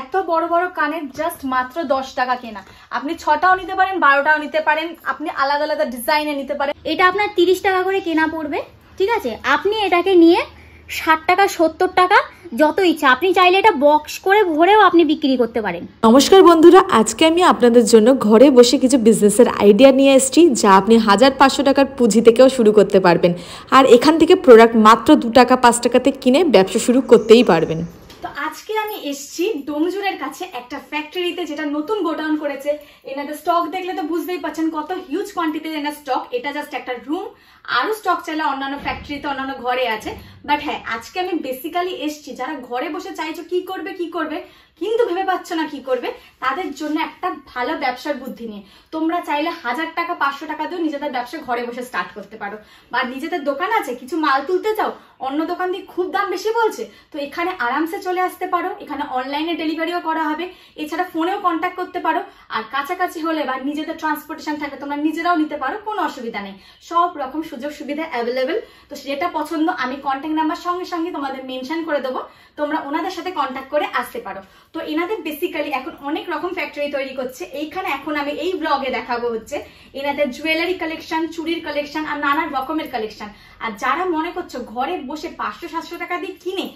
এত বড় বড় কানের জাস্ট মাত্র দশ টাকা কেনা আপনি ছটাও নিতে পারেন বারোটাও নিতে পারেন আপনি আলাদা আলাদা ডিজাইনে নিতে পারেন এটা আপনার তিরিশ টাকা করে কেনা পড়বে ঠিক আছে আপনি এটাকে নিয়ে ষাট টাকা সত্তর টাকা যত ইচ্ছা আপনি চাইলে এটা বক্স করে ভরেও আপনি বিক্রি করতে পারেন নমস্কার বন্ধুরা আজকে আমি আপনাদের জন্য ঘরে বসে কিছু বিজনেসের আইডিয়া নিয়ে এসেছি যা আপনি হাজার পাঁচশো টাকার পুঁজি থেকেও শুরু করতে পারবেন আর এখান থেকে প্রোডাক্ট মাত্র দু টাকা পাঁচ টাকাতে কিনে ব্যবসা শুরু করতেই পারবেন আজকে আমি এসছি ডোমজুরের কাছে একটা ফ্যাক্টরিতে যেটা নতুন গোডাউন করেছে এনাদের স্টক দেখলে তো বুঝতেই পারছেন কত হিউজ কোয়ান্টিতে এনার স্টক এটা জাস্ট একটা রুম আরও স্টক চাইলে অন্যান্য ফ্যাক্টরিতে অন্যান্য ঘরে আছে বাট হ্যাঁ আজকে আমি বেসিক্যালি এসছি যারা ঘরে বসে চাইছো কি করবে কি করবে কিন্তু ভেবে পাচ্ছ না কি করবে তাদের জন্য একটা ভালো ব্যবসার বুদ্ধি নিয়ে তোমরা চাইলে হাজার টাকা পাঁচশো টাকা দিয়েও নিজেদের ব্যবসা ঘরে বসে স্টার্ট করতে পারো বা নিজেদের দোকান আছে কিছু মাল তুলতে চাও অন্য দোকান দিয়ে খুব দাম বেশি বলছে তো এখানে আরামসে চলে আসতে পারো এখানে অনলাইনে ডেলিভারিও করা হবে এছাড়া ফোনেও কন্ট্যাক্ট করতে পারো আর কাছাকাছি হলে বা নিজেদের ট্রান্সপোর্টেশন থাকে তোমরা নিজেরাও নিতে পারো কোনো অসুবিধা নেই সব রকম সুযোগ সুবিধা অ্যাভেলেবেল তো যেটা পছন্দ আমি কন্ট্যাক্ট নাম্বার সঙ্গে সঙ্গে তোমাদের মেনশন করে দেবো তোমরা ওনাদের সাথে কন্ট্যাক্ট করে আসতে পারো তো এনাদের বেসিক্যালি এখন অনেক রকম ফ্যাক্টরি তৈরি করছে এইখানে এখন আমি এই ব্লগে দেখাবো হচ্ছে এনাদের জুয়েলারি কালেকশন চুরির কালেকশন আর নানান রকমের কালেকশন আর যারা মনে করছো ঘরে বসে পাঁচশো সাতশো টাকা দিয়ে কিনে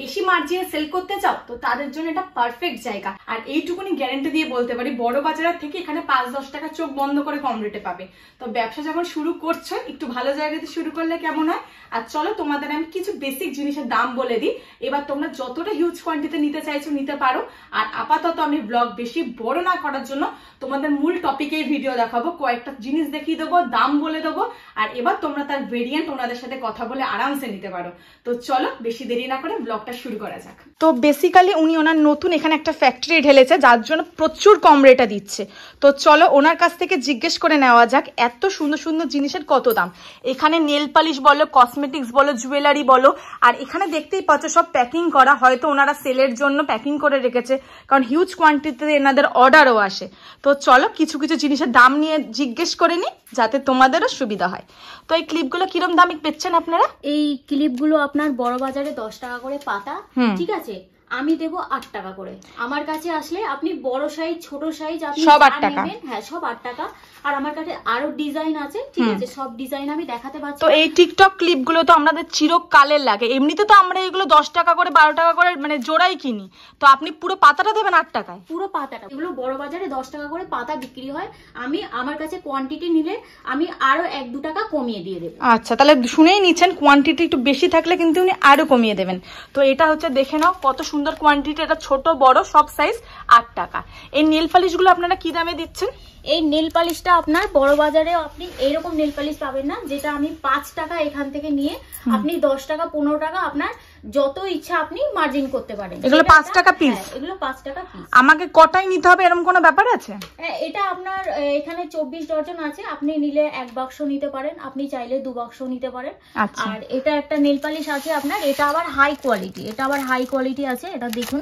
বেশি মার্জিনে সেল করতে চাও তো তাদের জন্য এটা পারফেক্ট জায়গা আর এইটুকুনি গ্যারেন্টি দিয়ে বলতে পারি বড় বাজারের থেকে এখানে পাঁচ দশ টাকা চোখ বন্ধ করে কম রেটে পাবে তো ব্যবসা যখন শুরু করছো একটু ভালো জায়গাতে শুরু করলে কেমন হয় আর চলো তোমাদের আমি কিছু বেসিক জিনিসের দাম বলে দিই এবার তোমরা যতটা হিউজ কোয়ান্টিতে নিতে চাইছো নিতে পারো আর আপাতত আমি ব্লগ বেশি বড় না করার জন্য তোমাদের মূল টপিকেই ভিডিও দেখাবো কয়েকটা জিনিস দেখিয়ে দেবো দাম বলে দেবো আর এবার তোমরা তার ভেরিয়েন্ট ওনাদের সাথে কথা বলে আরামসে নিতে পারো তো চলো বেশি দেরি না করে ব্লগ ব্লগটা শুরু করা যাক তো বেসিক্যালি উনি ওনার নতুন এখানে একটা ফ্যাক্টরি ঢেলেছে যার জন্য প্রচুর কম রেটা দিচ্ছে তো চলো ওনার কাছ থেকে জিজ্ঞেস করে নেওয়া যাক এত সুন্দর সুন্দর জিনিসের কত দাম এখানে নেল পালিশ বলো কসমেটিক্স বলো জুয়েলারি বলো আর এখানে দেখতেই পাচ্ছ সব প্যাকিং করা হয়তো ওনারা সেলের জন্য প্যাকিং করে রেখেছে কারণ হিউজ কোয়ান্টিটিতে এনাদের অর্ডারও আসে তো চলো কিছু কিছু জিনিসের দাম নিয়ে জিজ্ঞেস করে নিই যাতে তোমাদেরও সুবিধা হয় তো এই ক্লিপগুলো কিরম দামে পেচ্ছেন আপনারা এই ক্লিপগুলো আপনার বড় বাজারে দশ টাকা করে পাতা ঠিক আছে আমি দেব আট টাকা করে আমার কাছে আসলে আপনি বড় সাইজ ছোট সাইজ আপনি সব আট টাকা হ্যাঁ সব আট টাকা আর আমার কাছে আরো ডিজাইন আছে ঠিক আছে সব ডিজাইন আমি দেখাতে পারছি তো এই টিকটক ক্লিপ গুলো তো আমাদের চিরকালের লাগে এমনিতে তো আমরা এগুলো দশ টাকা করে বারো টাকা করে মানে জোড়াই কিনি তো আপনি পুরো পাতাটা দেবেন আট টাকায় পুরো পাতাটা এগুলো বড় বাজারে দশ টাকা করে পাতা বিক্রি হয় আমি আমার কাছে কোয়ান্টিটি নিলে আমি আরো এক দু টাকা কমিয়ে দিয়ে দেবো আচ্ছা তাহলে শুনেই নিচ্ছেন কোয়ান্টিটি একটু বেশি থাকলে কিন্তু উনি আরো কমিয়ে দেবেন তো এটা হচ্ছে দেখে নাও কত সুন্দর সুন্দর কোয়ান্টিটি এটা ছোট বড় সব সাইজ আট টাকা এই নেল পালিশগুলো আপনারা কি দামে দিচ্ছেন এই নেল পালিশটা আপনার বড় বাজারে আপনি এইরকম নীল পালিশ পাবেন না যেটা আমি পাঁচ টাকা এখান থেকে নিয়ে আপনি দশ টাকা পনেরো টাকা আপনার যত ইচ্ছা আপনি মার্জিন করতে পারেন এগুলো পাঁচ টাকা পিস হ্যাঁ, এগুলো পাঁচ টাকা পিস আমাকে কটাই নিতে হবে এরকম কোনো ব্যাপার আছে হ্যাঁ, এটা আপনার এখানে চব্বিশ ডজন আছে আপনি নিলে এক বাক্স নিতে পারেন আপনি চাইলে দু বাক্স নিতে পারেন আচ্ছা। আর এটা একটা নেল পালিশ আছে আপনার এটা আবার হাই কোয়ালিটি এটা আবার হাই কোয়ালিটি আছে এটা দেখুন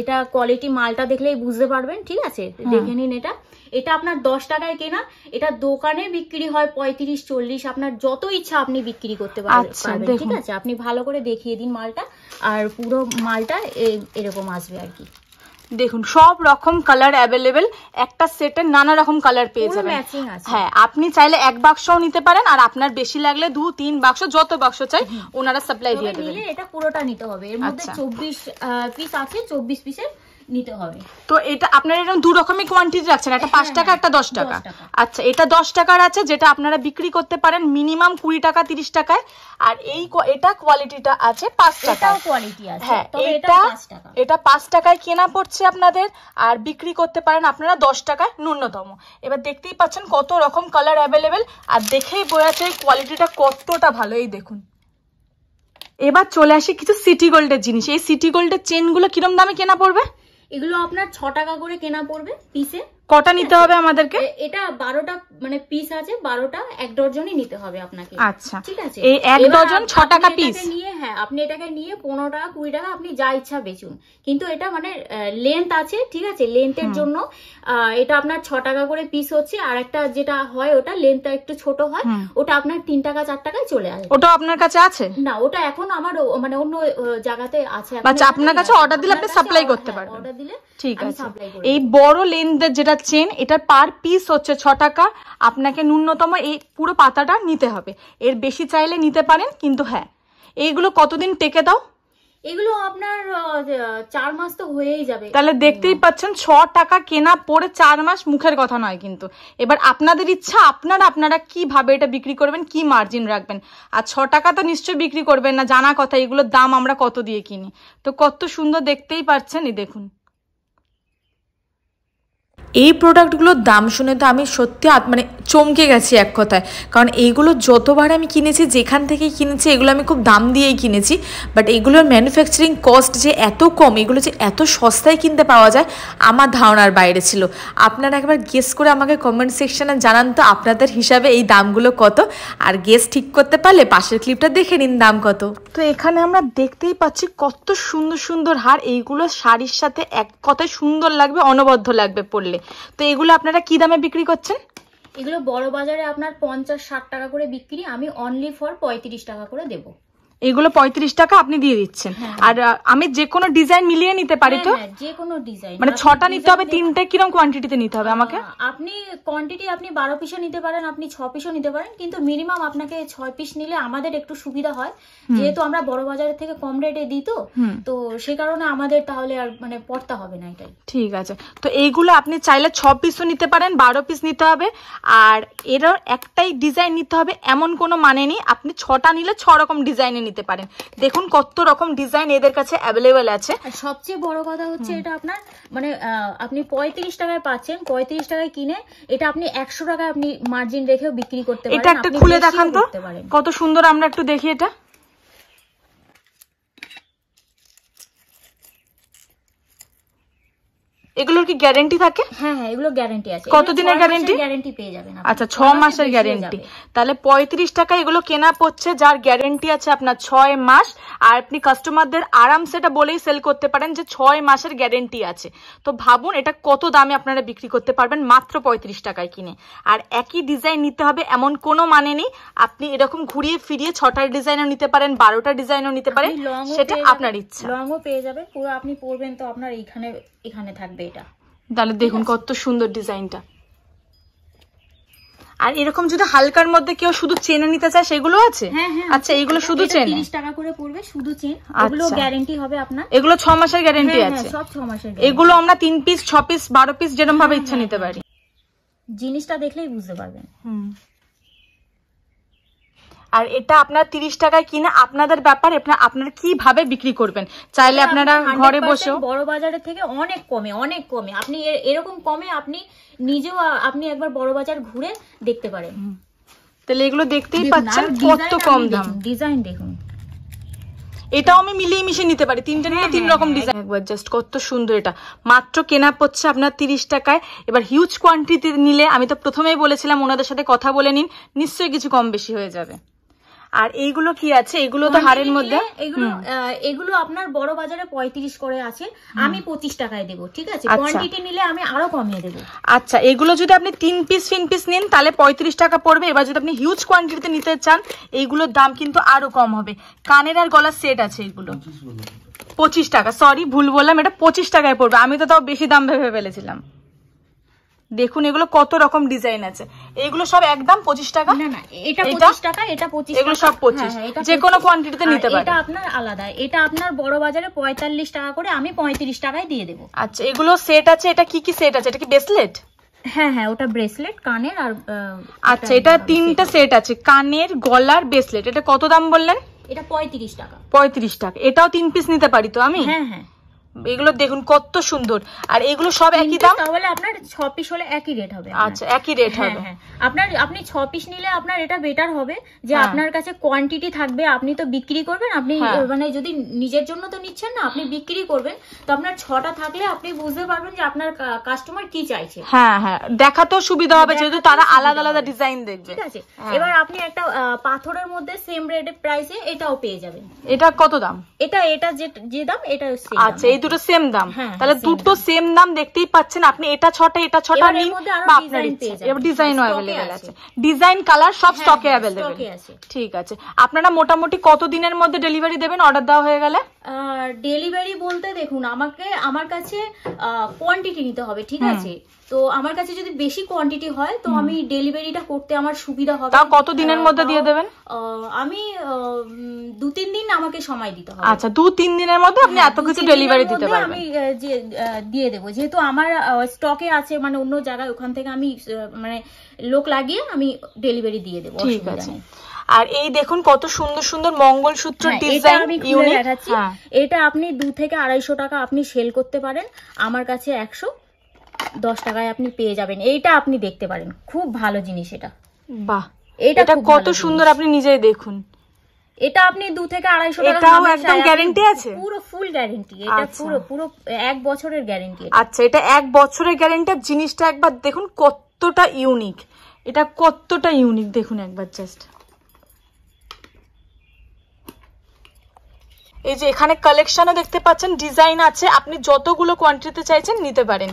এটা কোয়ালিটি মালটা দেখলেই বুঝতে পারবেন ঠিক আছে দেখে নিন এটা এটা আপনার দশ টাকায় কেনা এটা দোকানে বিক্রি হয় পঁয়ত্রিশ চল্লিশ আপনার যত ইচ্ছা আপনি বিক্রি করতে আচ্ছা, পারবেন ঠিক আছে আপনি ভালো করে দেখিয়ে দিন মালটা কালারটা আর পুরো মালটা এরকম আসবে আর কি দেখুন সব রকম কালার অ্যাভেলেবেল একটা সেটের নানা রকম কালার পেয়ে যাবেন হ্যাঁ আপনি চাইলে এক বাক্সও নিতে পারেন আর আপনার বেশি লাগলে দু তিন বাক্স যত বাক্স চাই ওনারা সাপ্লাই দিয়ে দেবেন এটা পুরোটা নিতে হবে এর মধ্যে আচ্ছা। চব্বিশ পিস আছে 24 পিসের নিতে হবে তো এটা আপনারা এরকম দু রকমের কোয়ান্টিটি রাখছেন একটা পাঁচ হ্যাঁ, টাকা হ্যাঁ, একটা দশ টাকা আচ্ছা এটা দশ টাকার আছে যেটা আপনারা বিক্রি করতে পারেন মিনিমাম কুড়ি টাকা তিরিশ টাকায় আর এই এটা কোয়ালিটিটা আছে পাঁচ হ্যাঁ, টাকা কোয়ালিটি হ্যাঁ এটা এটা পাঁচ টাকায় কেনা পড়ছে আপনাদের আর বিক্রি করতে পারেন আপনারা দশ টাকায় ন্যূনতম এবার দেখতেই পাচ্ছেন কত রকম কালার অ্যাভেলেবেল আর দেখেই বোঝাচ্ছে কোয়ালিটিটা কতটা ভালো এই দেখুন এবার চলে আসি কিছু সিটি গোল্ডের জিনিস এই সিটি গোল্ডের চেনগুলো কিরম দামে কেনা পড়বে এগুলো আপনার ছ টাকা করে কেনা পড়বে পিসে কটা নিতে হবে আমাদেরকে এটা বারোটা মানে পিস আছে বারোটা এক ডজনই নিতে হবে আপনাকে আচ্ছা ঠিক আছে এই এক ডজন ছ টাকা পিস নিয়ে হ্যাঁ আপনি এটাকে নিয়ে পনেরো টাকা কুড়ি টাকা আপনি যা ইচ্ছা বেচুন কিন্তু এটা মানে লেন্থ আছে ঠিক আছে লেন্থের জন্য এটা আপনার ছ টাকা করে পিস হচ্ছে আর একটা যেটা হয় ওটা লেন্থটা একটু ছোট হয় ওটা আপনার তিন টাকা চার টাকায় চলে আসে ওটা আপনার কাছে আছে না ওটা এখন আমার মানে অন্য জায়গাতে আছে আচ্ছা, আপনার কাছে অর্ডার দিলে আপনি সাপ্লাই করতে হ্যাঁ, পারবেন অর্ডার দিলে ঠিক আছে এই বড় লেন্থের যেটা চেন এটার পার পিস হচ্ছে ছ টাকা আপনাকে ন্যূনতম এই পুরো পাতাটা নিতে হবে এর বেশি চাইলে নিতে পারেন কিন্তু হ্যাঁ এইগুলো কতদিন টেকে দাও এগুলো আপনার চার মাস তো হয়েই যাবে তাহলে দেখতেই পাচ্ছেন ছ টাকা কেনা পরে চার মাস মুখের কথা নয় কিন্তু এবার আপনাদের ইচ্ছা আপনারা আপনারা কিভাবে এটা বিক্রি করবেন কি মার্জিন রাখবেন আর ছ টাকা তো নিশ্চয়ই বিক্রি করবেন না জানা কথা এগুলোর দাম আমরা কত দিয়ে কিনি তো কত সুন্দর দেখতেই পাচ্ছেন এই দেখুন এই প্রোডাক্টগুলোর দাম শুনে তো আমি সত্যি মানে চমকে গেছি এক কথায় কারণ এইগুলো যতবার আমি কিনেছি যেখান থেকে কিনেছি এগুলো আমি খুব দাম দিয়েই কিনেছি বাট এগুলোর ম্যানুফ্যাকচারিং কস্ট যে এত কম এগুলো যে এত সস্তায় কিনতে পাওয়া যায় আমার ধারণার বাইরে ছিল আপনারা একবার গেস করে আমাকে কমেন্ট সেকশানে জানান তো আপনাদের হিসাবে এই দামগুলো কত আর গেস ঠিক করতে পারলে পাশের ক্লিপটা দেখে নিন দাম কত তো এখানে আমরা দেখতেই পাচ্ছি কত সুন্দর সুন্দর হার এইগুলো শাড়ির সাথে এক কথায় সুন্দর লাগবে অনবদ্য লাগবে পড়লে তো এগুলো আপনারা কি দামে বিক্রি করছেন এগুলো বড় বাজারে আপনার পঞ্চাশ ষাট টাকা করে বিক্রি আমি অনলি ফর পঁয়ত্রিশ টাকা করে দেবো এগুলো পঁয়ত্রিশ টাকা আপনি দিয়ে দিচ্ছেন হ্যাঁ, হ্যাঁ। আর আমি যে কোনো ডিজাইন মিলিয়ে নিতে পারি হ্যাঁ, তো যে কোনো ডিজাইন মানে ছটা নিতে হবে তিনটে কিরকম কোয়ান্টিটিতে নিতে হবে আমাকে আপনি কোয়ান্টিটি আপনি বারো পিসও নিতে পারেন আপনি ছ পিসও নিতে পারেন কিন্তু মিনিমাম আপনাকে ছয় পিস নিলে আমাদের একটু সুবিধা হয় যেহেতু আমরা বড় বাজারের থেকে কম রেটে দিই তো তো সে কারণে আমাদের তাহলে আর মানে পড়তে হবে না এটাই ঠিক আছে তো এইগুলো আপনি চাইলে ছ পিসও নিতে পারেন বারো পিস নিতে হবে আর এর একটাই ডিজাইন নিতে হবে এমন কোনো মানে নেই আপনি ছটা নিলে ছ রকম ডিজাইনে নিতে পারেন দেখুন কত রকম ডিজাইন এদের কাছে অ্যাভেলেবেল আছে সবচেয়ে বড় কথা হচ্ছে এটা আপনার মানে আপনি পঁয়ত্রিশ টাকায় পাচ্ছেন পঁয়ত্রিশ টাকায় কিনে এটা আপনি একশো টাকায় আপনি মার্জিন রেখেও বিক্রি করতে পারেন এটা একটা খুলে দেখান তো কত সুন্দর আমরা একটু দেখি এটা এগুলোর কি গ্যারেন্টি থাকে হ্যাঁ হ্যাঁ এগুলো গ্যারেন্টি আছে কতদিনের গ্যারেন্টি গ্যারেন্টি পেয়ে যাবেন আচ্ছা 6 মাসের গ্যারেন্টি তাহলে 35 টাকা এগুলো কেনা পড়ছে যার গ্যারেন্টি আছে আপনার 6 মাস আর আপনি কাস্টমারদের আরামসে এটা বলেই সেল করতে পারেন যে 6 মাসের গ্যারেন্টি আছে তো ভাবুন এটা কত দামে আপনারা বিক্রি করতে পারবেন মাত্র 35 টাকায় কিনে আর একই ডিজাইন নিতে হবে এমন কোনো মানে নেই আপনি এরকম ঘুরিয়ে ফিরিয়ে ছটার ডিজাইনও নিতে পারেন 12টা ডিজাইনও নিতে পারেন সেটা আপনার ইচ্ছা লংও পেয়ে যাবেন পুরো আপনি পরবেন তো আপনার এইখানে এখানে থাকবে লাগবে এটা তাহলে দেখুন কত সুন্দর ডিজাইনটা আর এরকম যদি হালকার মধ্যে কেউ শুধু চেনে নিতে চায় সেগুলো আছে হ্যাঁ, হ্যাঁ। আচ্ছা এগুলো শুধু চেন 30 টাকা করে পড়বে শুধু চেন এগুলো গ্যারান্টি আচ্ছা। হবে আপনার এগুলো ছ মাসের গ্যারান্টি হ্যাঁ, আছে সব ছ মাসের এগুলো আমরা তিন পিস ছ পিস বারো পিস যেরকম ভাবে ইচ্ছা নিতে পারি জিনিসটা দেখলেই বুঝতে পারবেন হুম আর এটা আপনার তিরিশ টাকায় কিনে আপনাদের ব্যাপার আপনার কিভাবে বিক্রি করবেন চাইলে হ্যাঁ, আপনারা ঘরে বসে বড় বাজারের থেকে অনেক কমে অনেক কমে আপনি এরকম কমে আপনি নিজেও আপনি একবার বড় বাজার ঘুরে দেখতে পারেন তাহলে এগুলো দেখতেই পাচ্ছেন কত কম দাম ডিজাইন দেখুন এটাও আমি মিলিয়ে মিশিয়ে নিতে পারি তিনটা নিয়ে হ্যাঁ, তিন হ্যাঁ, রকম ডিজাইন একবার জাস্ট কত সুন্দর এটা মাত্র কেনা পড়ছে আপনার তিরিশ টাকায় এবার হিউজ কোয়ান্টিটি নিলে আমি তো প্রথমেই বলেছিলাম ওনাদের সাথে কথা বলে নিন নিশ্চয়ই কিছু কম বেশি হয়ে যাবে আর এইগুলো কি আছে এগুলো তো হারের মানে মধ্যে এগুলো এগুলো আপনার বড় বাজারে পঁয়ত্রিশ করে আছে আমি পঁচিশ টাকায় দেবো ঠিক আছে কোয়ান্টিটি আচ্ছা। নিলে আমি আরো কমিয়ে দেবো আচ্ছা এগুলো যদি আপনি তিন পিস তিন পিস নিন তাহলে পঁয়ত্রিশ টাকা পড়বে এবার যদি আপনি হিউজ কোয়ান্টিটিতে নিতে চান এইগুলোর দাম কিন্তু আরো কম হবে কানের আর গলার সেট আছে এগুলো পঁচিশ টাকা সরি ভুল বললাম এটা পঁচিশ টাকায় পড়বে আমি তো তাও বেশি দাম ভেবে ফেলেছিলাম দেখুন এগুলো কত রকম ডিজাইন আছে এগুলো সব একদম পঁচিশ টাকা এটা পঁচিশ টাকা এটা পঁচিশ এগুলো সব পঁচিশ যে কোনো কোয়ান্টিটিতে নিতে পারে এটা আপনার আলাদা এটা আপনার বড় বাজারে পঁয়তাল্লিশ টাকা করে আমি পঁয়ত্রিশ টাকায় দিয়ে দেবো আচ্ছা এগুলো সেট আছে এটা কি কি সেট আছে এটা কি ব্রেসলেট হ্যাঁ হ্যাঁ ওটা ব্রেসলেট কানের আর আচ্ছা এটা তিনটা সেট আছে কানের গলার ব্রেসলেট এটা কত দাম বললেন এটা পঁয়ত্রিশ টাকা পঁয়ত্রিশ টাকা এটাও তিন পিস নিতে পারি তো আমি হ্যাঁ হ্যাঁ এগুলো দেখুন কত সুন্দর আর এগুলো সব একই দাম তাহলে আপনার ছ পিস হলে একই রেট হবে আচ্ছা একই রেট হ্যাঁ, হবে হ্যাঁ। আপনার আপনি ছ পিস নিলে আপনার এটা বেটার হবে যে হ্যাঁ। আপনার কাছে কোয়ান্টিটি থাকবে আপনি তো বিক্রি করবেন আপনি মানে যদি নিজের জন্য তো নিচ্ছেন না আপনি বিক্রি করবেন তো আপনার ছটা থাকলে আপনি বুঝতে পারবেন যে আপনার কাস্টমার কি চাইছে হ্যাঁ হ্যাঁ দেখা তো সুবিধা হবে যেহেতু তারা আলাদা আলাদা ডিজাইন দেখবে ঠিক আছে এবার আপনি একটা পাথরের মধ্যে সেম রেটে প্রাইসে এটাও পেয়ে যাবেন এটা কত দাম এটা এটা যে দাম এটা আচ্ছা দুটো সেম দাম হ্যাঁ, তাহলে দুটো সেম দাম দেখতেই পাচ্ছেন আপনি এটা ছটা এটা ছটা নিন বা আপনার ইচ্ছে এবার ডিজাইনও অ্যাভেলেবেল আছে ডিজাইন কালার সব স্টকে অ্যাভেলেবেল হ্যাঁ, ঠিক আছে আপনারা মোটামুটি কত দিনের মধ্যে ডেলিভারি দেবেন অর্ডার দেওয়া হয়ে গেলে ডেলিভারি বলতে দেখুন আমাকে আমার কাছে কোয়ান্টিটি নিতে হবে ঠিক আছে তো আমার কাছে যদি বেশি কোয়ান্টিটি হয় তো আমি ডেলিভারিটা করতে আমার সুবিধা হবে তা কত দিনের মধ্যে দিয়ে দেবেন আমি দু তিন দিন আমাকে সময় দিতে হবে আচ্ছা দু তিন দিনের মধ্যে আপনি এত হ্যাঁ, কিছু ডেলিভারি দিতে পারবেন আমি দিয়ে দেব যেহেতু আমার স্টকে আছে মানে অন্য জায়গায় ওখান থেকে আমি মানে লোক লাগিয়ে আমি ডেলিভারি দিয়ে দেব ঠিক আছে আর এই দেখুন কত সুন্দর সুন্দর মঙ্গলসূত্র ডিজাইন হ্যাঁ, ইউনিট হ্যাঁ। এটা আপনি দু থেকে আড়াইশো টাকা আপনি সেল করতে পারেন আমার কাছে একশো দশ টাকায় আপনি পেয়ে যাবেন এইটা আপনি দেখতে পারেন খুব ভালো জিনিস এটা বাহ এটা কত সুন্দর আপনি নিজেই দেখুন এটা আপনি দু থেকে আড়াইশো এটাও একদম গ্যারেন্টি আছে পুরো ফুল গ্যারেন্টি এটা আচ্ছা। পুরো পুরো এক বছরের গ্যারেন্টি আচ্ছা এটা এক বছরের গ্যারেন্টি জিনিসটা একবার দেখুন কতটা ইউনিক এটা কতটা ইউনিক দেখুন একবার জাস্ট এই যে এখানে কালেকশনও দেখতে পাচ্ছেন ডিজাইন আছে আপনি যতগুলো কোয়ান্টিটিতে চাইছেন নিতে পারেন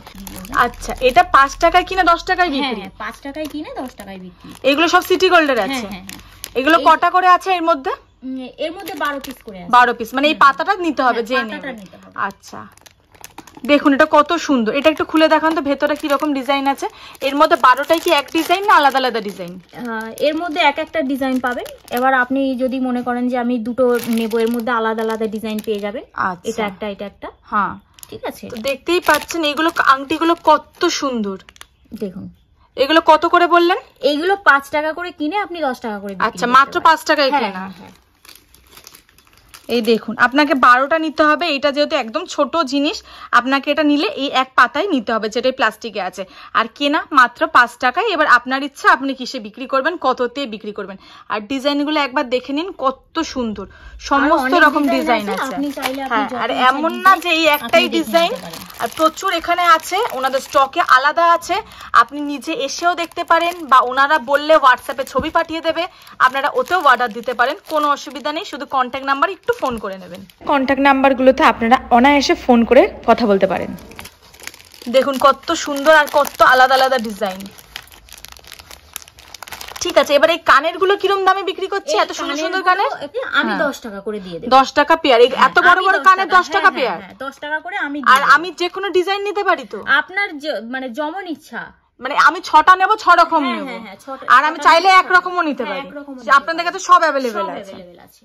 আচ্ছা এটা পাঁচ টাকায় কিনে দশ টাকায় হ্যাঁ, বিক্রি হ্যাঁ, পাঁচ টাকায় কিনে দশ টাকায় বিক্রি এগুলো সব সিটি গোল্ডের হ্যাঁ, আছে এগুলো কটা করে আছে এর মধ্যে এর মধ্যে বারো পিস করে বারো পিস মানে এই পাতাটা নিতে হবে যে আচ্ছা দেখুন এটা কত সুন্দর এটা একটু খুলে দেখান তো ভেতরে কিরকম ডিজাইন আছে এর মধ্যে বারোটাই কি এক ডিজাইন না আলাদা আলাদা ডিজাইন এর মধ্যে এক একটা ডিজাইন পাবেন এবার আপনি যদি মনে করেন যে আমি দুটো নেব এর মধ্যে আলাদা আলাদা ডিজাইন পেয়ে যাবেন আচ্ছা। এটা একটা এটা একটা হ্যাঁ ঠিক আছে দেখতেই পাচ্ছেন এগুলো আংটিগুলো কত সুন্দর দেখুন এগুলো কত করে বললেন এইগুলো পাঁচ টাকা করে কিনে আপনি দশ টাকা করে আচ্ছা মাত্র পাঁচ টাকায় এখানে হ্যাঁ, এই দেখুন আপনাকে বারোটা নিতে হবে এটা যেহেতু একদম ছোট জিনিস আপনাকে এটা নিলে এই এক পাতাই নিতে হবে যেটা এই প্লাস্টিকে আছে আর কেনা মাত্র পাঁচ টাকায় এবার আপনার ইচ্ছা আপনি কিসে বিক্রি করবেন কততে বিক্রি করবেন আর ডিজাইনগুলো একবার দেখে নিন কত সুন্দর সমস্ত রকম ডিজাইন আছে হ্যাঁ, আর এমন না যে এই একটাই ডিজাইন আর প্রচুর এখানে আছে ওনাদের স্টকে আলাদা আছে আপনি নিজে এসেও দেখতে পারেন বা ওনারা বললে হোয়াটসঅ্যাপে ছবি পাঠিয়ে দেবে আপনারা ওতেও অর্ডার দিতে পারেন কোনো অসুবিধা নেই শুধু কন্ট্যাক্ট নাম্বার একটু ফোন করে নেবেন কন্ট্যাক্ট নাম্বারগুলোতে আপনারা অনায়াসে ফোন করে কথা বলতে পারেন দেখুন কত সুন্দর আর কত আলাদা আলাদা ডিজাইন ঠিক আছে এবার এই গুলো কিরম দামে বিক্রি করছে এত সুন্দর সুন্দর কানের আমি হ্যাঁ। দশ টাকা করে দিয়ে দেব দশ টাকা পেয়ার এত বড় বড় কানের দশ টাকা পেয়ার হ্যাঁ, হ্যাঁ, দশ টাকা করে আমি আর আমি যে কোনো ডিজাইন নিতে পারি তো আপনার মানে জমন ইচ্ছা মানে আমি ছটা নেবো ছ রকম নেবো আর আমি চাইলে এক রকমও নিতে পারি আপনাদের কাছে সব অ্যাভেলেবেল আছে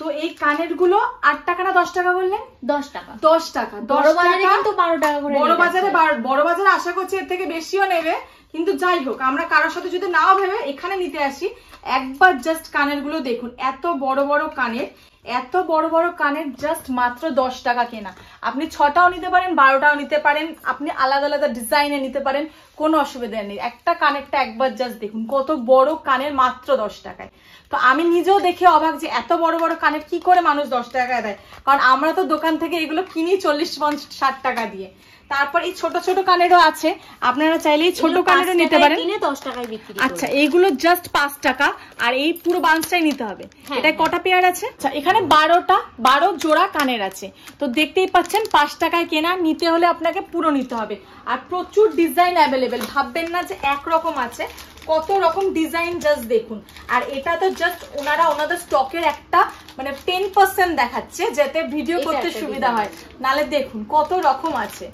তো এই কানের গুলো আট টাকা না দশ টাকা বললেন দশ টাকা দশ টাকা বড় বাজারে কিন্তু বারো টাকা করে বড় বাজারে বড় বাজারে আশা করছি এর থেকে বেশিও নেবে কিন্তু যাই হোক আমরা কারোর সাথে যদি নাও ভেবে এখানে নিতে আসি একবার জাস্ট কানের গুলো দেখুন এত বড় বড় কানের এত বড় বড় কানের জাস্ট মাত্র দশ টাকা কেনা আপনি ছটাও নিতে পারেন বারোটাও নিতে পারেন আপনি আলাদা আলাদা ডিজাইনে নিতে পারেন কোনো অসুবিধা নেই একটা কানেরটা একবার জাস্ট দেখুন কত বড় কানের মাত্র দশ টাকায় তো আমি নিজেও দেখে অবাক যে এত বড় বড় কানের কি করে মানুষ দশ টাকায় দেয় কারণ আমরা তো দোকান থেকে এগুলো কিনি চল্লিশ পঞ্চাশ ষাট টাকা দিয়ে তারপর এই ছোট ছোট কানেরও আছে আপনারা চাইলে এই ছোট কানেরও নিতে পারেন দশ টাকায় বিক্রি আচ্ছা এইগুলো জাস্ট পাঁচ টাকা আর এই পুরো বাঞ্চটাই নিতে হবে হ্যাঁ, এটা কটা পেয়ার আছে আচ্ছা এখানে বারোটা বারো জোড়া কানের আছে তো দেখতেই পাচ্ছেন পাঁচ টাকায় কেনা নিতে হলে আপনাকে পুরো নিতে হবে আর প্রচুর ডিজাইন অ্যাভেলেবেল ভাববেন না যে একরকম আছে কত রকম ডিজাইন জাস্ট দেখুন আর এটা তো জাস্ট ওনারা ওনাদের স্টকের একটা মানে টেন পার্সেন্ট দেখাচ্ছে যাতে ভিডিও করতে সুবিধা হয় নালে দেখুন কত রকম আছে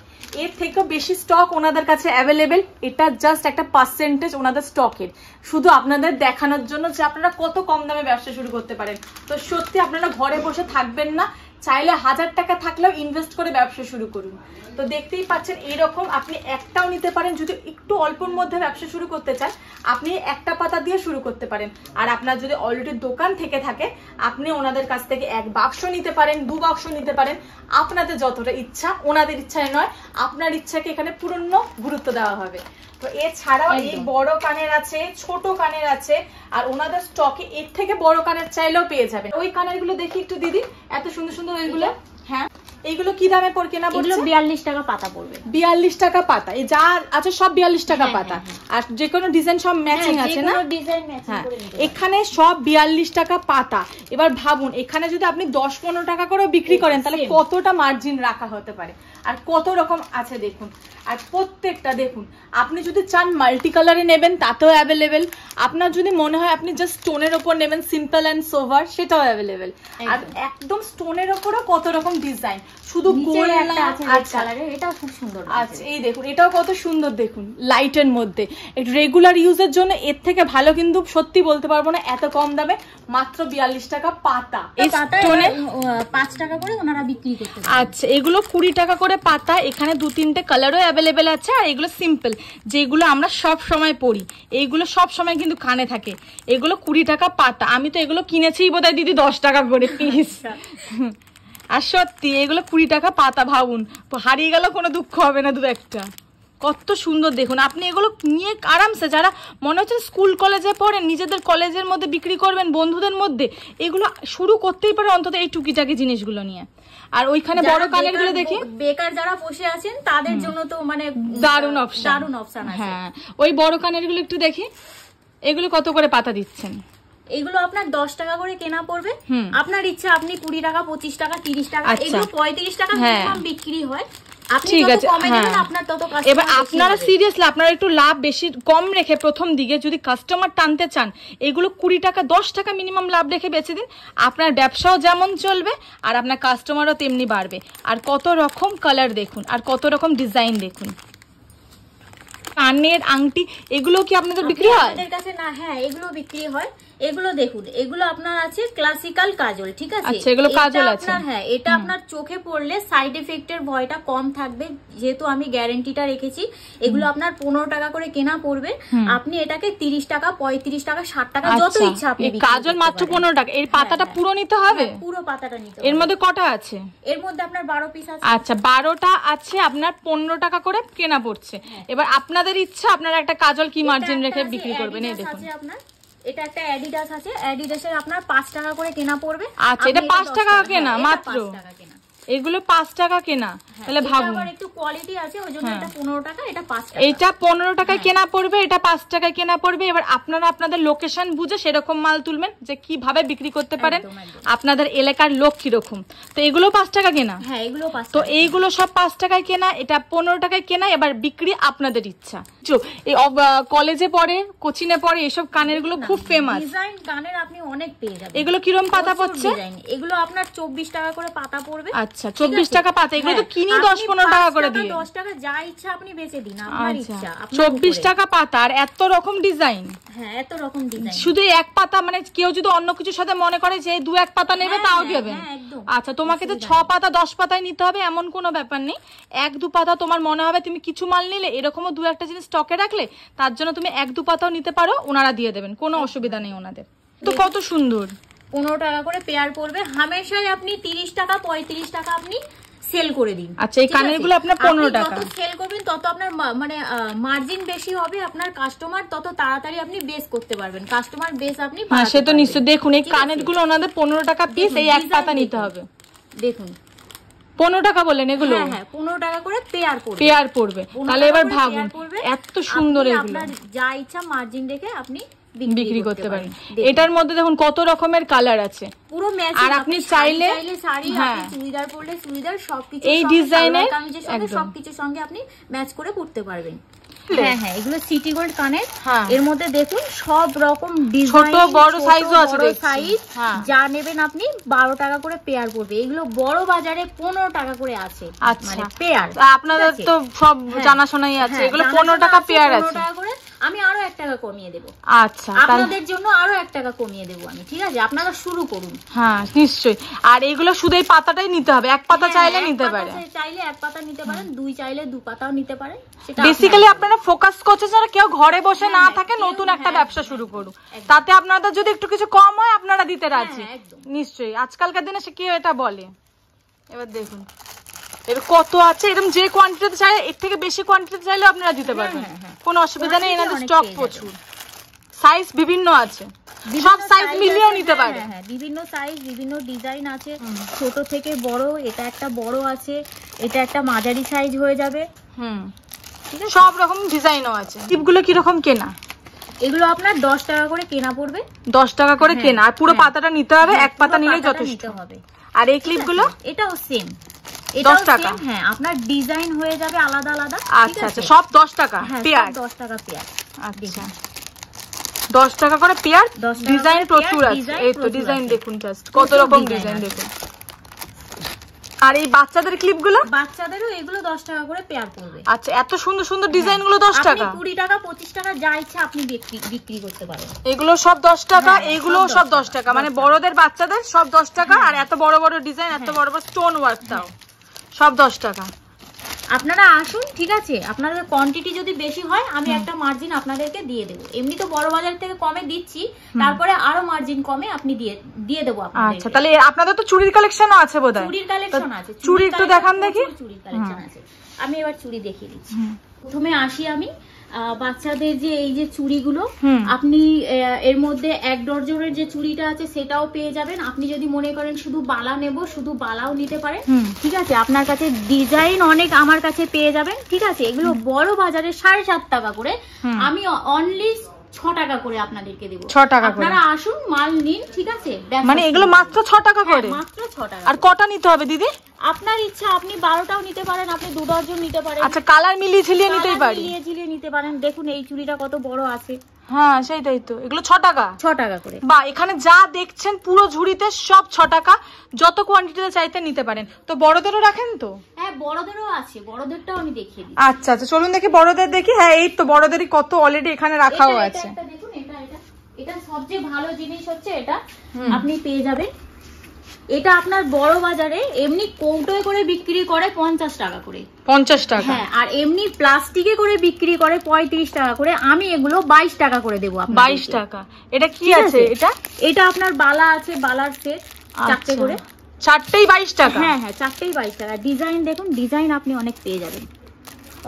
এর থেকেও বেশি স্টক ওনাদের কাছে অ্যাভেলেবেল এটা জাস্ট একটা পার্সেন্টেজ ওনাদের স্টকের শুধু আপনাদের দেখানোর জন্য যে আপনারা কত কম দামে ব্যবসা শুরু করতে পারেন তো সত্যি আপনারা ঘরে বসে থাকবেন না চাইলে হাজার টাকা থাকলেও ইনভেস্ট করে ব্যবসা শুরু করুন তো দেখতেই পাচ্ছেন এইরকম আপনি একটাও নিতে পারেন যদি একটু অল্পর মধ্যে ব্যবসা শুরু করতে চান আপনি একটা পাতা দিয়ে শুরু করতে পারেন আর আপনার যদি অলরেডি দোকান থেকে থাকে আপনি ওনাদের কাছ থেকে এক বাক্স নিতে পারেন দু বাক্স নিতে পারেন আপনাদের যতটা ইচ্ছা ওনাদের ইচ্ছায় নয় আপনার ইচ্ছাকে এখানে পূর্ণ গুরুত্ব দেওয়া হবে তো এছাড়াও এই বড় কানের আছে ছোট কানের আছে আর ওনাদের স্টকে এর থেকে বড় কানের চাইলেও পেয়ে যাবে ওই কানের গুলো দেখি একটু দিদি এত সুন্দর সুন্দর হ্যাঁ। এগুলো কি দামে কেনা পড়ছে 42 টাকা পাতা পড়বে 42 টাকা পাতা এই যা আছে সব 42 টাকা হ্যাঁ, পাতা হ্যাঁ, আর যে কোনো ডিজাইন সব ম্যাচিং আছে না এখানে সব 42 টাকা পাতা এবার ভাবুন এখানে যদি আপনি 10 15 টাকা করে বিক্রি করেন তাহলে কতটা মার্জিন রাখা হতে পারে আর কত রকম আছে দেখুন আর প্রত্যেকটা দেখুন আপনি যদি চান মাল্টি কালারে নেবেন তাতেও অ্যাভেলেবেল আপনার যদি মনে হয় আপনি জাস্ট স্টোনের ওপর নেবেন সিম্পল অ্যান্ড সোভার সেটাও অ্যাভেলেবেল আর একদম স্টোনের ওপরও কত রকম ডিজাইন শুধু গোল আচ্ছা। এটাও খুব সুন্দর আচ্ছা এই দেখুন এটাও কত সুন্দর দেখুন লাইটের মধ্যে রেগুলার ইউজের জন্য এর থেকে ভালো কিন্তু সত্যি বলতে পারবো না এত কম দামে মাত্র বিয়াল্লিশ টাকা পাতা পাঁচ টাকা করে ওনারা বিক্রি করতে আচ্ছা এগুলো কুড়ি টাকা করে করে পাতা এখানে দু তিনটে কালারও অ্যাভেলেবেল আছে আর এগুলো সিম্পল যেগুলো আমরা সব সময় পড়ি এইগুলো সব সময় কিন্তু কানে থাকে এগুলো কুড়ি টাকা পাতা আমি তো এগুলো কিনেছি বোধহয় দিদি দশ টাকা করে পিস আচ্ছা। আর সত্যি এগুলো কুড়ি টাকা পাতা ভাবুন হারিয়ে গেল কোনো দুঃখ হবে না দু একটা কত সুন্দর দেখুন আপনি এগুলো নিয়ে আরামসে যারা মনে হচ্ছে স্কুল কলেজে পড়েন নিজেদের কলেজের মধ্যে বিক্রি করবেন বন্ধুদের মধ্যে এগুলো শুরু করতেই পারে অন্তত এই টুকিটাকি জিনিসগুলো নিয়ে আর ওইখানে বড় কানের গুলো দেখি বেকার যারা বসে আছেন তাদের জন্য তো মানে দারুন অপশন দারুণ অপশন আছে হ্যাঁ ওই বড় কানের গুলো একটু দেখি এগুলো কত করে পাতা দিচ্ছেন এগুলো আপনার দশ টাকা করে কেনা পড়বে আপনার ইচ্ছা আপনি কুড়ি টাকা পঁচিশ টাকা তিরিশ টাকা আচ্ছা। এগুলো পঁয়ত্রিশ টাকা হ্যাঁ। বিক্রি হয় হ্যাঁ। টানতে চান এগুলো কুড়ি টাকা দশ টাকা মিনিমাম লাভ রেখে বেছে দিন আপনার ব্যবসাও যেমন চলবে আর আপনার কাস্টমারও তেমনি বাড়বে আর কত রকম কালার দেখুন আর কত রকম ডিজাইন দেখুন কানের আংটি এগুলো কি আপনাদের বিক্রি হয় না হ্যাঁ এগুলো বিক্রি হয় এগুলো দেখুন এগুলো আপনার আছে ক্লাসিক্যাল কাজল ঠিক আছে আচ্ছা, হ্যাঁ এটা আপনার চোখে পড়লে সাইড এফেক্টের ভয়টা কম থাকবে যেহেতু আমি গ্যারেন্টিটা রেখেছি এগুলো আপনার পনেরো টাকা করে কেনা পড়বে আপনি এটাকে তিরিশ টাকা পঁয়ত্রিশ টাকা ষাট টাকা যত আচ্ছা, ইচ্ছা আপনি কাজল মাত্র পনেরো টাকা এর হ্যাঁ, পাতাটা হ্যাঁ। পুরো নিতে হবে হ্যাঁ, পুরো পাতাটা নিতে এর মধ্যে কটা আছে এর মধ্যে আপনার বারো পিস আছে আচ্ছা বারোটা আছে আপনার পনেরো টাকা করে কেনা পড়ছে এবার আপনাদের ইচ্ছা আপনারা একটা কাজল কি মার্জিন রেখে বিক্রি করবেন এই দেখুন আপনার এটা একটা অ্যাডিডাস আছে অ্যাডিডাসের আপনার পাঁচ টাকা করে কেনা পড়বে আচ্ছা এটা পাঁচ টাকা কেনা মাত্র টাকা কেনা এগুলো পাঁচ টাকা কেনা হ্যাঁ, তাহলে ভাবুন হ্যাঁ। এটা পনেরো টাকা টাকায় হ্যাঁ। কেনা পড়বে এটা পাঁচ টাকায় কেনা পড়বে এবার আপনারা আপনাদের লোকেশন বুঝে সেরকম মাল তুলবেন যে কিভাবে বিক্রি করতে পারেন আপনাদের এলাকার লোক কিরকম তো এগুলো পাঁচ টাকা কেনা তো এইগুলো সব পাঁচ টাকায় কেনা এটা পনেরো টাকায় কেনা এবার বিক্রি আপনাদের ইচ্ছা এই কলেজে পড়ে কোচিনে পড়ে এসব কানের গুলো খুব ফেমাস ডিজাইন কানের আপনি অনেক পেয়ে যাবেন এগুলো কিরম পাতা পড়ছে এগুলো আপনার চব্বিশ টাকা করে পাতা পড়বে আচ্ছা। আচ্ছা চব্বিশ টাকা পাতা এগুলো তো হ্যাঁ, কিনি দশ পনেরো টাকা করে দিয়ে দশ টাকা যা ইচ্ছা আপনি বেঁচে দিন আপনার আচ্ছা, ইচ্ছা চব্বিশ টাকা পাতা আর এত রকম ডিজাইন হ্যাঁ এত রকম ডিজাইন শুধু এক পাতা মানে কেউ যদি অন্য কিছুর সাথে মনে করে যে দু এক পাতা নেবে হ্যাঁ, তাও হ্যাঁ, দেবেন আচ্ছা তোমাকে তো ছ পাতা দশ পাতায় নিতে হবে এমন কোনো ব্যাপার নেই এক দু পাতা তোমার মনে হবে তুমি কিছু মাল নিলে এরকমও দু একটা জিনিস স্টকে রাখলে তার জন্য তুমি এক দু পাতাও নিতে পারো ওনারা দিয়ে দেবেন কোনো অসুবিধা নেই ওনাদের তো কত সুন্দর পনেরো টাকা করে পেয়ার পড়বে হামেশাই আপনি তিরিশ টাকা পঁয়ত্রিশ টাকা আপনি সেল করে দিন আচ্ছা এই কানেরগুলো আপনার পনেরো টাকা যত সেল করবেন তত আপনার মানে মার্জিন বেশি হবে আপনার কাস্টমার তত তাড়াতাড়ি আপনি বেস করতে পারবেন কাস্টমার বেস আপনি হ্যাঁ সে তো নিশ্চয় দেখুন এই কানেরগুলো ওনাদের পনেরো টাকা পিস এই এক পাতা নিতে হবে দেখুন পনেরো টাকা বলেন এগুলো হ্যাঁ হ্যাঁ পনেরো টাকা করে পেয়ার পড়বে পেয়ার পড়বে তাহলে এবার ভাবুন এত সুন্দর আপনার যা ইচ্ছা মার্জিন রেখে আপনি বিক্রি করতে পারেন এটার মধ্যে দেখুন কত রকমের কালার আছে পুরো আর আপনি চাইলে শাড়ি হ্যাঁ। চুড়িদার পরলে চুড়িদার সবকিছু এই ডিজাইনে সবকিছুর সঙ্গে আপনি ম্যাচ করে পড়তে পারবেন হ্যাঁ, হ্যাঁ, যা নেবেন আপনি টাকা করে পেয়ার পড়বে এগুলো বড় বাজারে টাকা করে আছে পেয়ার আচ্ছা। মানে আপনাদের তো সব জানাশোনাই আছে এগুলো পনেরো টাকা পেয়ার আছে আমি আরো এক টাকা কমিয়ে দেবো আচ্ছা আপনাদের জন্য আরো এক টাকা কমিয়ে দেবো আমি ঠিক আছে আপনারা শুরু করুন হ্যাঁ নিশ্চয়ই আর এগুলো শুধু এই পাতাটাই নিতে হবে এক পাতা হ্যাঁ, চাইলে নিতে পারে চাইলে এক পাতা নিতে পারেন হ্যাঁ। দুই চাইলে দু পাতাও নিতে পারেন বেসিক্যালি আপনারা ফোকাস করছে যারা কেউ ঘরে বসে হ্যাঁ, না থাকে নতুন একটা ব্যবসা শুরু করুন তাতে আপনাদের যদি একটু কিছু কম হয় আপনারা দিতে রাজি নিশ্চয়ই আজকালকার দিনে সে কি এটা বলে এবার দেখুন এর কত আছে এরকম যে কোয়ান্টিটিতে চাই এর থেকে বেশি কোয়ান্টিটিতে চাইলে আপনারা দিতে হ্যাঁ, পারবেন হ্যাঁ, হ্যাঁ। কোনো অসুবিধা নেই এনাদের স্টক প্রচুর সাইজ বিভিন্ন আছে সব সাইজ মিলিয়েও নিতে পারে হ্যাঁ বিভিন্ন সাইজ বিভিন্ন ডিজাইন আছে ছোট থেকে বড় এটা একটা বড় আছে এটা একটা মাঝারি সাইজ হয়ে যাবে হুম সব রকম ডিজাইনও আছে টিপগুলো কিরকম কেনা এগুলো আপনার দশ টাকা করে কেনা পড়বে দশ টাকা করে কেনা আর পুরো পাতাটা নিতে হবে এক পাতা নিলেই যথেষ্ট হবে আর এই ক্লিপগুলো এটাও সেম হ্যাঁ, আপনার ডিজাইন হয়ে যাবে আলাদা আলাদা আচ্ছা আচ্ছা সব দশ টাকা হ্যাঁ, পেয়ার দশ টাকা পেয়ার আচ্ছা দশ টাকা করে পেয়ার ডিজাইন প্রচুর আছে এই তো ডিজাইন দেখুন কত রকম ডিজাইন দেখুন আর এই বাচ্চাদের বাচ্চাদেরও এগুলো টাকা করে পেয়ার আচ্ছা এত সুন্দর সুন্দর গুলো দশ টাকা কুড়ি টাকা পঁচিশ টাকা যা আপনি বিক্রি বিক্রি করতে পারেন এগুলো সব দশ টাকা হ্যাঁ, এগুলো সব দশ টাকা মানে বড়দের বাচ্চাদের সব দশ টাকা আর এত বড় বড় ডিজাইন এত বড় বড় স্টোন ওয়ার্ক তাও সব দশ টাকা আপনারা আসুন ঠিক আছে আপনাদের কোয়ান্টিটি যদি বেশি হয় আমি একটা মার্জিন আপনাদেরকে দিয়ে দেবো এমনি তো বড় বাজার থেকে কমে দিচ্ছি তারপরে আরো মার্জিন কমে আপনি দিয়ে দিয়ে দেবো আচ্ছা তাহলে আপনাদের তো চুরির কালেকশনও আছে বোধহয় চুরির কালেকশন আছে চুরির তো দেখান দেখি চুরির কালেকশন আছে আমি এবার চুরি দেখিয়ে দিচ্ছি প্রথমে আসি আমি বাচ্চাদের যে এই যে চুড়িগুলো আপনি এর মধ্যে এক ডরজনের যে চুড়িটা আছে সেটাও পেয়ে যাবেন আপনি যদি মনে করেন শুধু বালা নেব শুধু বালাও নিতে পারে ঠিক আছে আপনার কাছে ডিজাইন অনেক আমার কাছে পেয়ে যাবেন ঠিক আছে এগুলো বড় বাজারে সাড়ে সাত টাকা করে আমি অনলি মানে এগুলো মাত্র হ্যাঁ, করে মাত্র আর কটা নিতে হবে দিদি আপনার ইচ্ছা আপনি বারোটাও নিতে পারেন আপনি দু ডজন নিতে পারেন আচ্ছা, কালার মিলিয়ে নিতে পারেন দেখুন এই চুড়িটা কত বড় আছে হ্যাঁ সেইটাই তো এগুলো ছ টাকা ছ টাকা করে বা এখানে যা দেখছেন পুরো ঝুড়িতে সব ছ টাকা যত কোয়ান্টিটিতে চাইতে নিতে পারেন তো বড়দেরও রাখেন তো হ্যাঁ বড়দেরও আছে বড়দেরটাও আমি আচ্ছা আচ্ছা চলুন দেখি বড়দের দেখি হ্যাঁ এই তো বড়দেরই কত অলরেডি এখানে রাখাও আছে এটা সবচেয়ে ভালো জিনিস হচ্ছে এটা আপনি পেয়ে যাবেন এটা আপনার বড় বাজারে এমনি কৌটোয় করে বিক্রি করে পঞ্চাশ টাকা করে পঞ্চাশ টাকা হ্যাঁ আর এমনি প্লাস্টিকে করে বিক্রি করে পঁয়ত্রিশ টাকা করে আমি এগুলো বাইশ টাকা করে দেবো বাইশ টাকা এটা কি আছে এটা এটা আপনার বালা আছে বালার সেট চারটে আচ্ছা। করে চারটেই বাইশ টাকা হ্যাঁ হ্যাঁ চারটেই বাইশ টাকা ডিজাইন দেখুন ডিজাইন আপনি অনেক পেয়ে যাবেন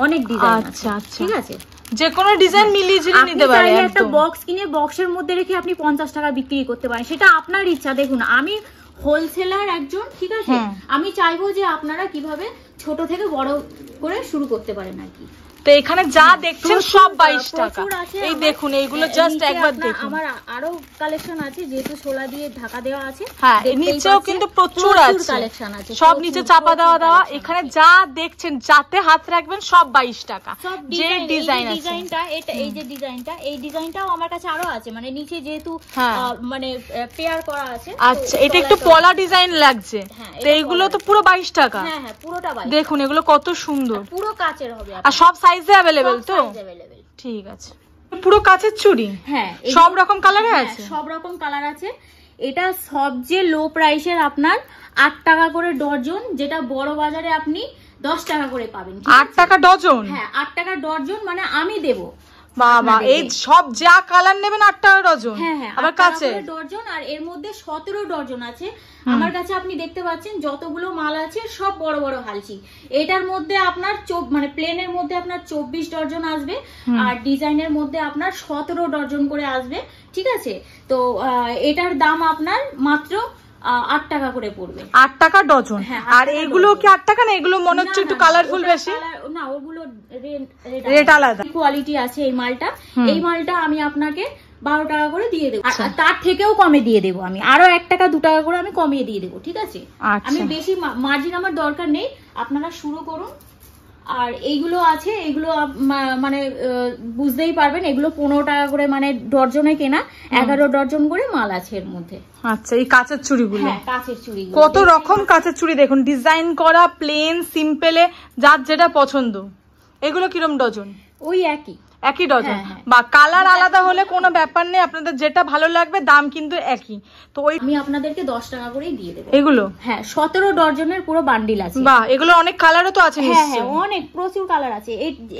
অনেক ডিজাইন আচ্ছা আচ্ছা ঠিক আছে যে কোনো ডিজাইন হ্যাঁ। মিলিয়ে ঝুলিয়ে নিতে পারেন আপনি একটা বক্স কিনে বক্সের মধ্যে রেখে আপনি 50 টাকা বিক্রি করতে পারেন সেটা আপনার ইচ্ছা দেখুন আমি হোলসেলার একজন ঠিক আছে আমি চাইবো যে আপনারা কিভাবে ছোট থেকে বড় করে শুরু করতে পারেন আর কি তো এখানে যা দেখছেন সব বাইশ টাকা এই দেখুন এইগুলো জাস্ট একবার দেখুন আমার আরো কালেকশন আছে যেহেতু সোলা দিয়ে ঢাকা দেওয়া আছে হ্যাঁ নিচেও কিন্তু প্রচুর আছে কালেকশন আছে সব নিচে চাপা দেওয়া দেওয়া এখানে যা দেখছেন যাতে হাত রাখবেন সব বাইশ টাকা যে ডিজাইন ডিজাইনটা এটা এই যে ডিজাইনটা এই ডিজাইনটাও আমার কাছে আরো আছে মানে নিচে যেহেতু হ্যাঁ। মানে পেয়ার করা আছে আচ্ছা এটা একটু পলা ডিজাইন লাগছে হ্যাঁ, তো এইগুলো তো পুরো বাইশ টাকা হ্যাঁ হ্যাঁ পুরোটা দেখুন এগুলো কত সুন্দর হ্যাঁ, পুরো কাচের হবে আর সব সাইজে अवेलेबल তো ঠিক আছে পুরো চুড়ি হ্যাঁ সব রকম কালারে হ্যাঁ, আছে সব রকম কালার আছে এটা সবচেয়ে লো প্রাইসের আপনার আট টাকা করে ডজন যেটা বড় বাজারে আপনি দশ টাকা করে পাবেন আট টাকা ডজন হ্যাঁ আট টাকা ডজন মানে আমি দেবো বাবা এই সব যা কালার নেবেন আটটা ডজন হ্যাঁ, হ্যাঁ, আমার কাছে ডজন আর এর মধ্যে সতেরো ডজন আছে আমার কাছে আপনি দেখতে পাচ্ছেন যতগুলো মাল আছে সব বড় বড় হালচি এটার মধ্যে আপনার চোখ মানে প্লেনের মধ্যে আপনার চব্বিশ ডজন আসবে আর ডিজাইনের মধ্যে আপনার সতেরো ডজন করে আসবে ঠিক আছে তো এটার দাম আপনার মাত্র টাকা করে পড়বে টাকা ডজন হ্যাঁ, আর এগুলো কি টাকা না এগুলো মনে হচ্ছে একটু কালারফুল বেশি না ওগুলো আলাদা কোয়ালিটি আছে এই মালটা এই মালটা আমি আপনাকে বারো টাকা করে দিয়ে দেবো আচ্ছা। তার থেকেও কমে দিয়ে দেবো আমি আরো এক টাকা দু টাকা করে আমি কমিয়ে দিয়ে দেবো ঠিক আছে আমি আচ্ছা। বেশি মার্জিন আমার দরকার নেই আপনারা শুরু করুন আর এইগুলো আছে এগুলো মানে বুঝতেই পারবেন এগুলো পনেরো টাকা করে মানে ডর্জনে কেনা এগারো ডর্জন করে মাল আছে এর মধ্যে আচ্ছা এই কাঁচের চুড়িগুলো হ্যাঁ, কাঁচের চুড়ি কত রকম কাঁচের চুড়ি দেখুন ডিজাইন করা প্লেন সিম্পলে যার যেটা পছন্দ এগুলো কিরম ডজন ওই একই একই ডজন হ্যাঁ, হ্যাঁ। বা কালার আলাদা হলে কোনো ব্যাপার নেই আপনাদের যেটা ভালো লাগবে দাম কিন্তু একই তো ওই আমি আপনাদেরকে দশ টাকা করেই দিয়ে দেব এগুলো হ্যাঁ সতেরো ডজনের পুরো বান্ডিল আছে বাহ এগুলো অনেক কালারও তো আছে হ্যাঁ হ্যাঁ অনেক প্রচুর কালার আছে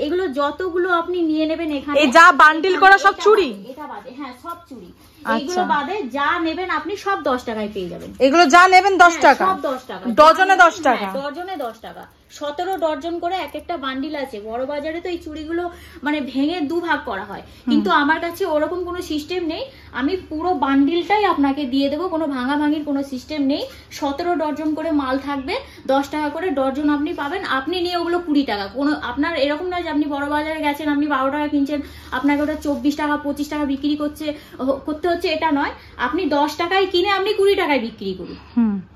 এগুলো যতগুলো আপনি নিয়ে নেবেন এখানে যা বান্ডিল করা সব চুড়ি এটা বাদে হ্যাঁ সব চুড়ি এইগুলো আচ্ছা। বাদে যা নেবেন আপনি সব দশ টাকায় পেয়ে যাবেন এগুলো যা নেবেন দশ হ্যাঁ, টাকা সব দশ টাকা ডজনে দশ টাকা হ্যাঁ, ডজনে দশ টাকা সতেরো ডর্জন করে এক একটা বান্ডিল আছে বড় বাজারে তো এই চুড়িগুলো মানে ভেঙে দু ভাগ করা হয় কিন্তু আমার কাছে ওরকম কোনো সিস্টেম নেই আমি পুরো বান্ডিলটাই আপনাকে দিয়ে দেবো কোনো ভাঙাভাঙির কোনো সিস্টেম নেই সতেরো ডর্জন করে মাল থাকবে দশ টাকা করে ডর্জন আপনি পাবেন আপনি নিয়ে ওগুলো কুড়ি টাকা কোনো আপনার এরকম নয় যে আপনি বড় বাজারে গেছেন আপনি বারো টাকা কিনছেন আপনাকে ওটা চব্বিশ টাকা পঁচিশ টাকা বিক্রি করছে করতে হচ্ছে এটা নয় আপনি দশ টাকায় কিনে আপনি কুড়ি টাকায় বিক্রি করুন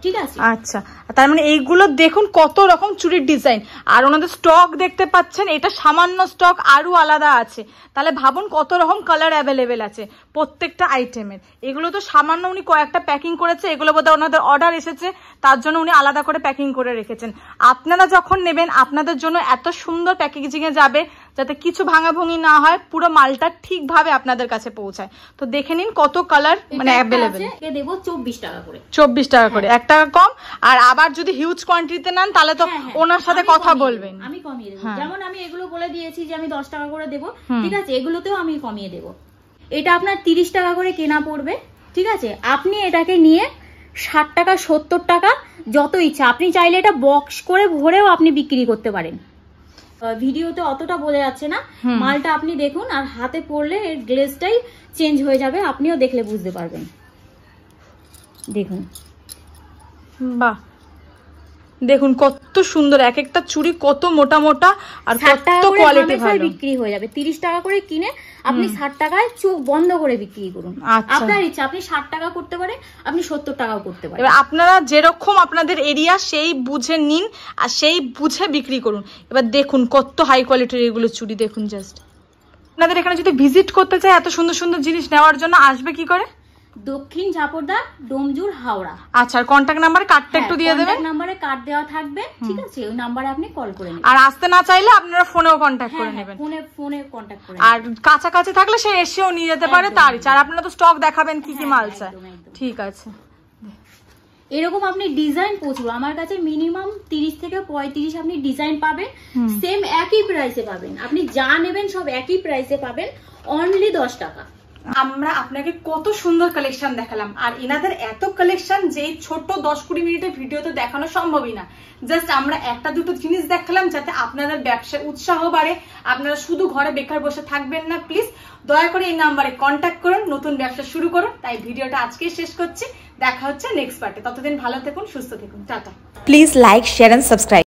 ঠিক আছে আচ্ছা তার মানে এইগুলো দেখুন কত রকম চুরির ডিজাইন আর ওনাদের স্টক দেখতে পাচ্ছেন এটা সামান্য স্টক আরও আলাদা আছে তাহলে ভাবুন কত রকম কালার অ্যাভেলেবেল আছে প্রত্যেকটা আইটেমের এগুলো তো সামান্য উনি কয়েকটা প্যাকিং করেছে এগুলো বোধহয় ওনাদের অর্ডার এসেছে তার জন্য উনি আলাদা করে প্যাকিং করে রেখেছেন আপনারা যখন নেবেন আপনাদের জন্য এত সুন্দর প্যাকেজিংয়ে যাবে যাতে কিছু ভাঙাভঙ্গি না হয় পুরো মালটা ঠিকভাবে আপনাদের কাছে পৌঁছায় তো দেখে নিন কত কালার মানে অ্যাভেলেবেল দেবো চব্বিশ টাকা করে চব্বিশ টাকা হ্যাঁ। করে এক টাকা কম আর আবার যদি হিউজ কোয়ান্টিটিতে নেন তাহলে তো হ্যাঁ, হ্যাঁ। ওনার সাথে কথা বলবেন আমি কমিয়ে দেবো যেমন আমি এগুলো বলে দিয়েছি যে আমি দশ টাকা করে দেবো ঠিক আছে এগুলোতেও আমি কমিয়ে দেবো এটা আপনার তিরিশ টাকা করে কেনা পড়বে ঠিক আছে আপনি এটাকে নিয়ে ষাট টাকা সত্তর টাকা যত ইচ্ছা আপনি চাইলে এটা বক্স করে ভরেও আপনি বিক্রি করতে পারেন ভিডিওতে অতটা বোঝা যাচ্ছে না মালটা আপনি দেখুন আর হাতে পড়লে এর গ্লেজটাই চেঞ্জ হয়ে যাবে আপনিও দেখলে বুঝতে পারবেন দেখুন বাহ দেখুন কত সুন্দর এক একটা চুড়ি কত মোটা মোটা আর কত কোয়ালিটি ভালো বিক্রি হয়ে যাবে 30 টাকা করে কিনে আপনি 60 টাকায় চোখ বন্ধ করে বিক্রি করুন আচ্ছা। আপনার ইচ্ছা আপনি 60 টাকা করতে পারে আপনি 70 টাকা করতে পারেন এবার আপনারা যেরকম আপনাদের এরিয়া সেই বুঝে নিন আর সেই বুঝে বিক্রি করুন এবার দেখুন কত হাই কোয়ালিটির এগুলো চুড়ি দেখুন জাস্ট আপনাদের এখানে যদি ভিজিট করতে চায় এত সুন্দর সুন্দর জিনিস নেওয়ার জন্য আসবে কি করে দক্ষিণ ঝাপড়দা ডোমজুর হাওড়া আচ্ছা আর কন্ট্যাক্ট নাম্বার কার্ডটা একটু দিয়ে দেবেন নাম্বারে কার্ড দেওয়া থাকবে ঠিক আছে ওই নাম্বারে আপনি কল করে আর আসতে না চাইলে আপনারা ফোনেও কন্ট্যাক্ট করে হ্যাঁ, নেবেন ফোনে ফোনে কন্ট্যাক্ট করে আর কাছাকাছি থাকলে সে এসেও নিয়ে যেতে পারে তার আর আপনারা তো স্টক দেখাবেন কি কি হ্যাঁ, মাল চাই ঠিক আছে এরকম আপনি ডিজাইন প্রচুর আমার কাছে মিনিমাম তিরিশ থেকে পঁয়ত্রিশ আপনি ডিজাইন পাবেন সেম একই প্রাইসে পাবেন আপনি যা নেবেন সব একই প্রাইসে পাবেন অনলি দশ টাকা আমরা আপনাকে কত সুন্দর কালেকশন দেখালাম আর এনাদের এত কালেকশন যে ছোট দশ কুড়ি মিনিটের ভিডিওতে দেখানো সম্ভবই না জাস্ট আমরা একটা দুটো জিনিস দেখালাম যাতে আপনাদের ব্যবসায় উৎসাহ বাড়ে আপনারা শুধু ঘরে বেকার বসে থাকবেন না প্লিজ দয়া করে এই নাম্বারে কন্ট্যাক্ট করুন নতুন ব্যবসা শুরু করুন তাই ভিডিওটা আজকেই শেষ করছি দেখা হচ্ছে নেক্সট পার্টে ততদিন ভালো থাকুন সুস্থ থাকুন টাটা please like share and subscribe